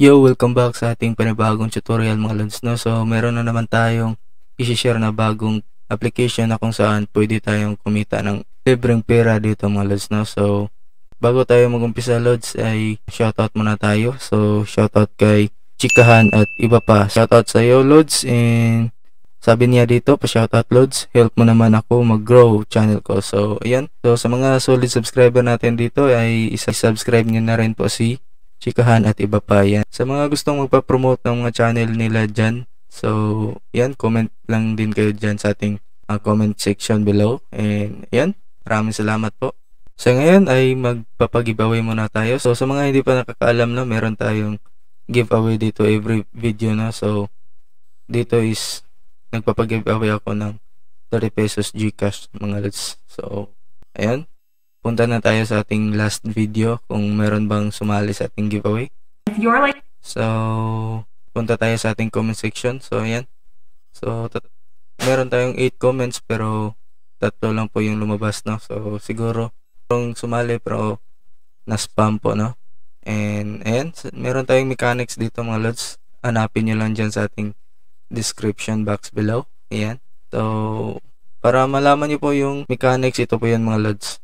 Yo, welcome back sa ating panibagong tutorial mga lods. No? So, meron na naman tayong i share na bagong application na kung saan pwede tayong kumita ng libreng pera dito mga lods. No? So, bago tayo mag-umpisa lods ay shoutout muna tayo. So, shoutout kay Chikahan at iba pa. Shoutout sa iyo lods and sabi niya dito pa shoutout lods, help mo naman ako mag-grow channel ko. So, ayan. So, sa mga solid subscriber natin dito ay isa-subscribe niyo na rin po si chikahan at iba pa yan. Sa mga gustong magpa-promote ng mga channel nila dyan, so yan, comment lang din kayo dyan sa ating uh, comment section below. And yan, maraming salamat po. Sa ngayon ay magpapag-giveaway muna tayo. So sa mga hindi pa nakakaalam na meron tayong giveaway dito every video na. So dito is nagpapag-giveaway ako ng 30 pesos Gcash mga lods. So ayan punta na tayo sa ating last video kung meron bang sumali sa ating giveaway. If you're like... So, punta tayo sa ating comment section. So, ayan. So, meron tayong 8 comments pero tatlo lang po yung lumabas, no? So, siguro, kung sumali pero na-spam po, no? And, ayan, meron tayong mechanics dito mga lods. Hanapin nyo lang dyan sa ating description box below. Ayan. So, para malaman nyo po yung mechanics, ito po yun mga lods.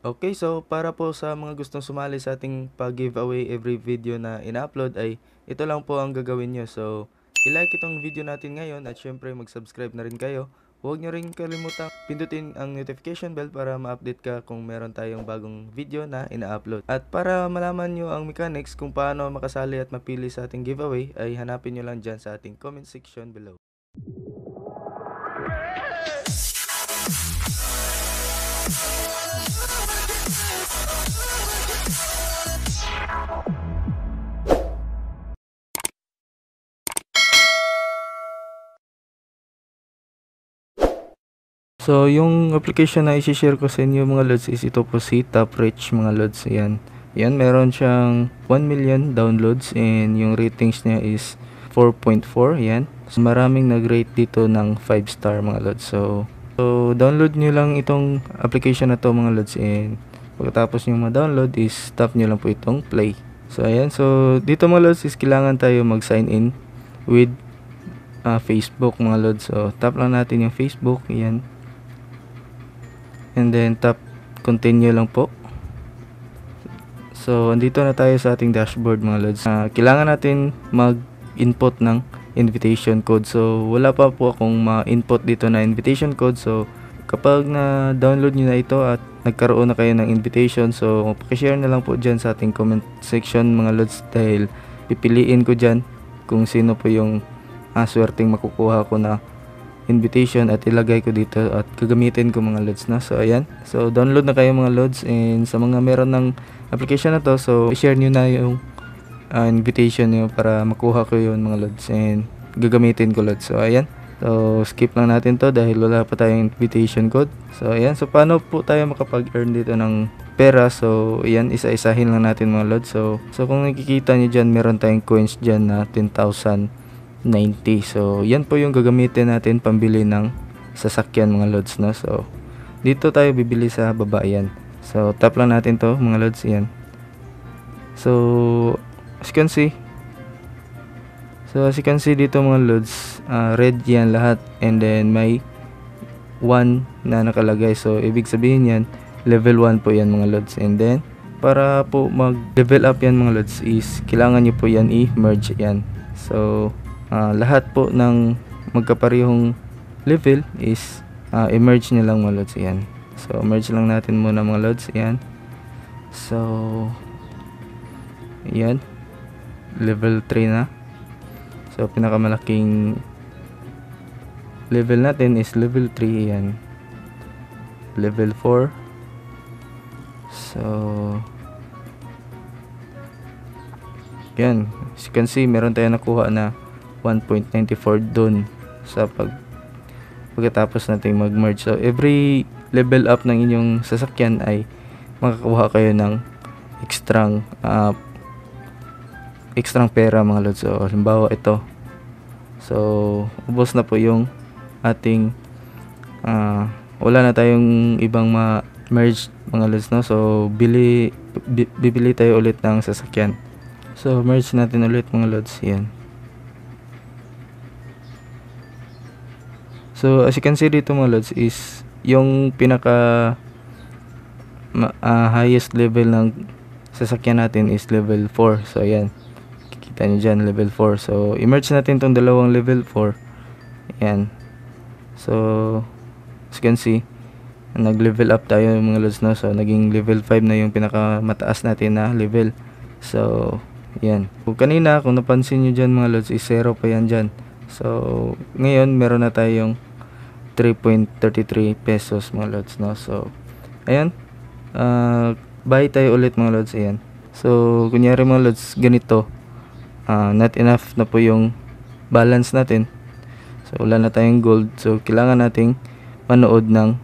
Okay, so para po sa mga gustong sumali sa ating pag-giveaway every video na ina-upload ay ito lang po ang gagawin nyo. So, ilike itong video natin ngayon at syempre mag-subscribe na rin kayo. Huwag nyo rin kalimutan pindutin ang notification bell para ma-update ka kung meron tayong bagong video na ina-upload. At para malaman nyo ang mechanics kung paano makasali at mapili sa ating giveaway ay hanapin nyo lang dyan sa ating comment section below. So, yung application na isi-share ko sa inyo mga lods is ito po si TopRich mga lods. Yan. Yan, meron siyang 1 million downloads and yung ratings niya is 4.4. Yan. So, maraming nag-rate dito ng 5 star mga lods. So, so, download nyo lang itong application na to mga lods and pagkatapos nyo ma-download is tap nyo lang po itong play. So, ayan. So, dito mga lods is kailangan tayo mag-sign in with uh, Facebook mga lods. So, tap lang natin yung Facebook. Yan and then tap continue lang po so andito na tayo sa ating dashboard mga lods uh, kailangan natin mag input ng invitation code so wala pa po akong ma-input dito na invitation code so kapag na download nyo na ito at nagkaroon na kayo ng invitation so pakishare na lang po dyan sa ating comment section mga lods dahil pipiliin ko dyan kung sino po yung uh, swerteng makukuha ko na invitation at ilagay ko dito at gagamitin ko mga loads na. So ayan. So download na kayo mga loads and sa mga meron ng application na to so share niyo na yung uh, invitation niyo para makuha ko yun mga loads and gagamitin ko loads. So ayan. So skip lang natin to dahil wala pa tayong invitation code. So ayan. So paano po tayo makapag-earn dito ng pera. So, ayan. isa-isahin lang natin mga lods. So, so kung nakikita nyo dyan, meron tayong coins dyan na 10,000 90. So, yan po yung gagamitin natin pambili ng sasakyan mga lods no. So, dito tayo bibili sa baba yan. So, tap lang natin to mga lods yan. So, as you can see, so as you can see dito mga lods, uh, red yan lahat and then may 1 na nakalagay. So, ibig sabihin yan, level 1 po yan mga lods. And then, para po mag-level up yan mga lods is, kailangan nyo po yan i-merge yan. So, uh, lahat po ng magkaparehong level is uh, emerge na lang mga lods yan so merge lang natin muna mga lods yan so yan level 3 na so pinakamalaking level natin is level 3 yan level 4 so yan as you can see meron tayong nakuha na 1.94 doon sa pag pagkatapos nating mag-merge. So, every level up ng inyong sasakyan ay makakuha kayo ng extrang uh, ah, extrang pera mga lods. So, halimbawa ito. So, ubos na po yung ating uh, wala na tayong ibang ma-merge mga lods, no? So, bili, bibili tayo ulit ng sasakyan. So, merge natin ulit mga lods. Yan. So, as you can see dito mga lods is yung pinaka uh, highest level ng sasakyan natin is level 4. So, ayan. Kikita niyo diyan level 4. So, i-merge natin tong dalawang level 4. Ayan. So, as you can see, nag-level up tayo yung mga lods no. So, naging level 5 na yung pinaka mataas natin na level. So, ayan. So, kanina, kung napansin niyo diyan mga lods, is 0 pa yan diyan. So, ngayon, meron na tayong 3.33 pesos mga lods no so ayan uh, buy tayo ulit mga lods ayan so kunyari mga lods ganito uh, not enough na po yung balance natin so wala na tayong gold so kailangan nating manood ng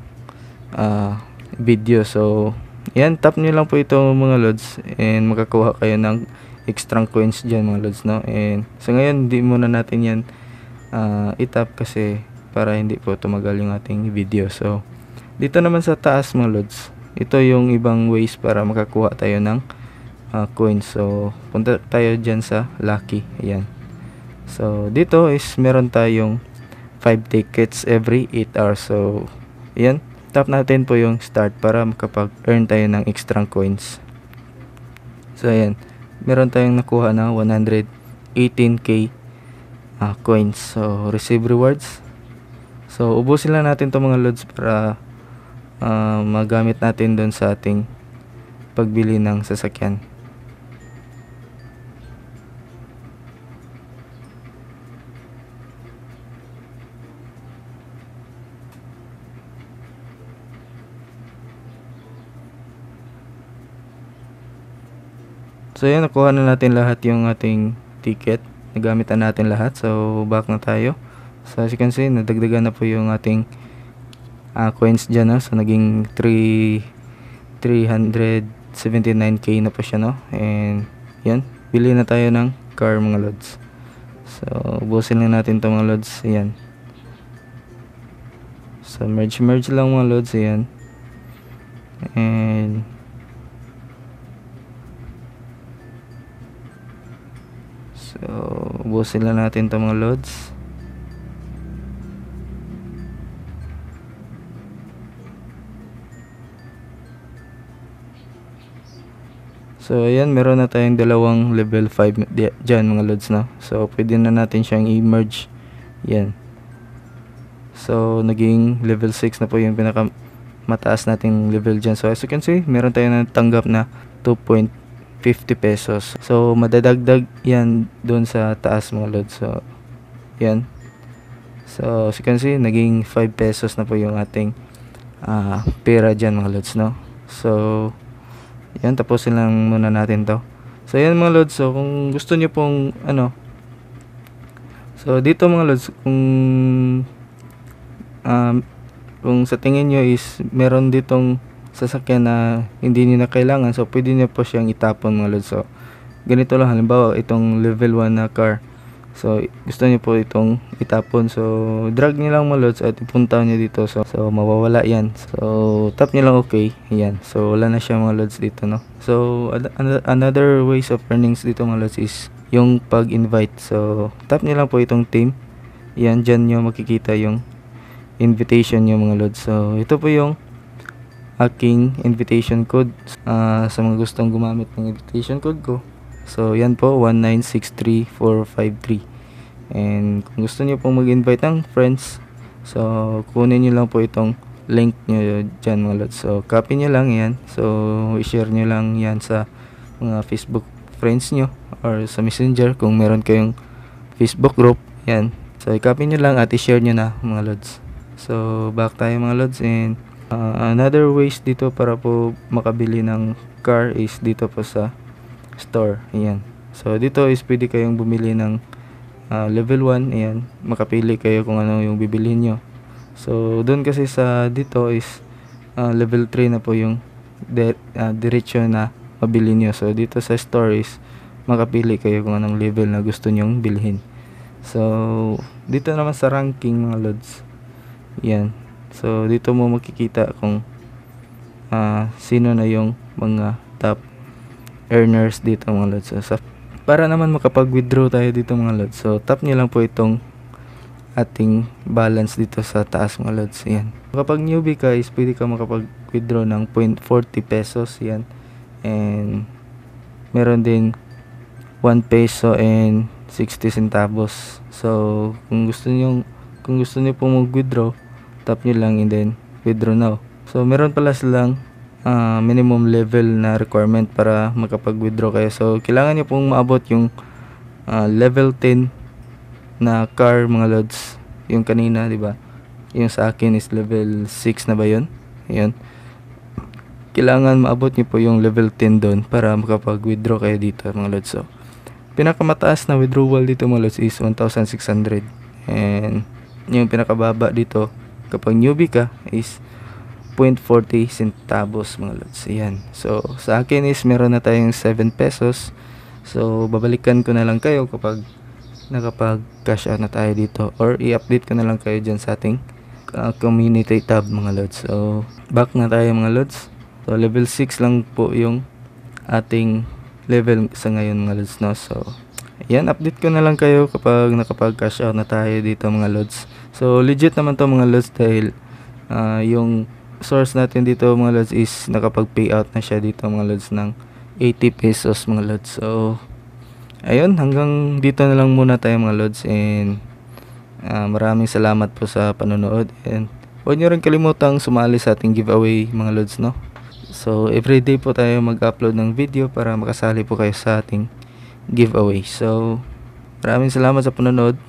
uh, video so ayan tap nyo lang po ito mga lods and makakuha kayo ng extra coins dyan mga lods no and so ngayon hindi muna natin yan uh, itap kasi para hindi po tumagal yung ating video. So, dito naman sa taas mga lods, ito yung ibang ways para makakuha tayo ng uh, coin. So, punta tayo dyan sa lucky. Ayan. So, dito is meron tayong 5 tickets every 8 hours. So, ayan. Tap natin po yung start para makapag-earn tayo ng extra coins. So, ayan. Meron tayong nakuha na 118k uh, ah, coins. So, receive rewards. So, ubusin lang natin itong mga loads para uh, magamit natin doon sa ating pagbili ng sasakyan. So yun, nakuha na natin lahat yung ating ticket. Nagamit na natin lahat. So back na tayo. So as you can see, nadagdagan na po yung ating uh, coins dyan. No? So naging 3, 379k na po siya. No? And yan, bili na tayo ng car mga lods. So ubusin lang natin to mga lods. Ayan. So merge merge lang mga lods. Ayan. And So, ubusin lang natin to mga loads. So, ayan, meron na tayong dalawang level 5 dyan mga lods na. So, pwede na natin siyang i-merge. Yan. So, naging level 6 na po yung pinakamataas nating level dyan. So, as you can see, meron tayong natanggap na 2.50 pesos. So, madadagdag yan doon sa taas mga lods. So, yan. So, as you can see, naging 5 pesos na po yung ating uh, pera dyan mga lods, no? So, yan, taposin lang muna natin to. So, yan mga lods. So, kung gusto nyo pong, ano, so, dito mga lods, kung, um, kung sa tingin nyo is, meron ditong sasakyan na hindi nyo na kailangan, so, pwede nyo po siyang itapon mga lods. So, ganito lang, halimbawa, itong level 1 na car. So, gusto niyo po itong itapon. So, drag niyo lang mga malods at ipunta niyo dito. So, so mawawala yan. So, tap niyo lang okay. Yan. So, wala na siya mga lods dito, no? So, another ways of earnings dito mga lods is yung pag-invite. So, tap niyo lang po itong team. Yan, dyan niyo makikita yung invitation niyo mga lods. So, ito po yung aking invitation code uh, sa mga gustong gumamit ng invitation code ko. So, yan po, 1963453. And kung gusto niyo pong mag-invite ng friends, so, kunin niyo lang po itong link niyo diyan mga lods. So, copy niyo lang yan. So, i-share niyo lang yan sa mga Facebook friends niyo or sa messenger kung meron kayong Facebook group. Yan. So, i-copy niyo lang at i-share niyo na mga lods. So, back tayo mga lods and uh, another ways dito para po makabili ng car is dito po sa store. Ayan. So, dito is pwede kayong bumili ng uh, level 1. Ayan. Makapili kayo kung ano yung bibilihin nyo. So, doon kasi sa dito is uh, level 3 na po yung de, uh, ah, diretsyo na mabili nyo. So, dito sa store is makapili kayo kung anong level na gusto nyong bilhin. So, dito naman sa ranking mga lods. Yan. So, dito mo makikita kung uh, sino na yung mga top earners dito mga lods. So, para naman makapag-withdraw tayo dito mga lods. So, tap nyo lang po itong ating balance dito sa taas mga lods. Yan. Kapag newbie ka is pwede ka makapag-withdraw ng 0.40 pesos. Yan. And meron din 1 peso and 60 centavos. So, kung gusto niyo kung gusto niyo pong mag-withdraw, tap niyo lang and then withdraw now. So, meron pala silang uh, minimum level na requirement para makapag-withdraw kayo. So, kailangan nyo pong maabot yung uh, level 10 na car mga lods. Yung kanina, di ba? Yung sa akin is level 6 na ba yun? Ayan. Kailangan maabot nyo po yung level 10 doon para makapag-withdraw kayo dito mga lods. So, pinakamataas na withdrawal dito mga lods is 1,600. And yung pinakababa dito kapag newbie ka is 0.40 centavos mga lods. Ayan. So, sa akin is meron na tayong 7 pesos. So, babalikan ko na lang kayo kapag nakapag cash out na tayo dito or i-update ko na lang kayo dyan sa ating uh, community tab mga lods. So, back na tayo mga lods. So, level 6 lang po yung ating level sa ngayon mga lods no. So, yan, update ko na lang kayo kapag nakapag-cash out na tayo dito mga lods. So, legit naman to mga lods dahil uh, yung source natin dito mga lods is nakapag-payout na siya dito mga lods ng 80 pesos mga lods. So, ayun, hanggang dito na lang muna tayo mga lods and uh, maraming salamat po sa panonood and huwag nyo rin kalimutang sumali sa ating giveaway mga lods no. So, everyday po tayo mag-upload ng video para makasali po kayo sa ating giveaway. So, maraming salamat sa panonood.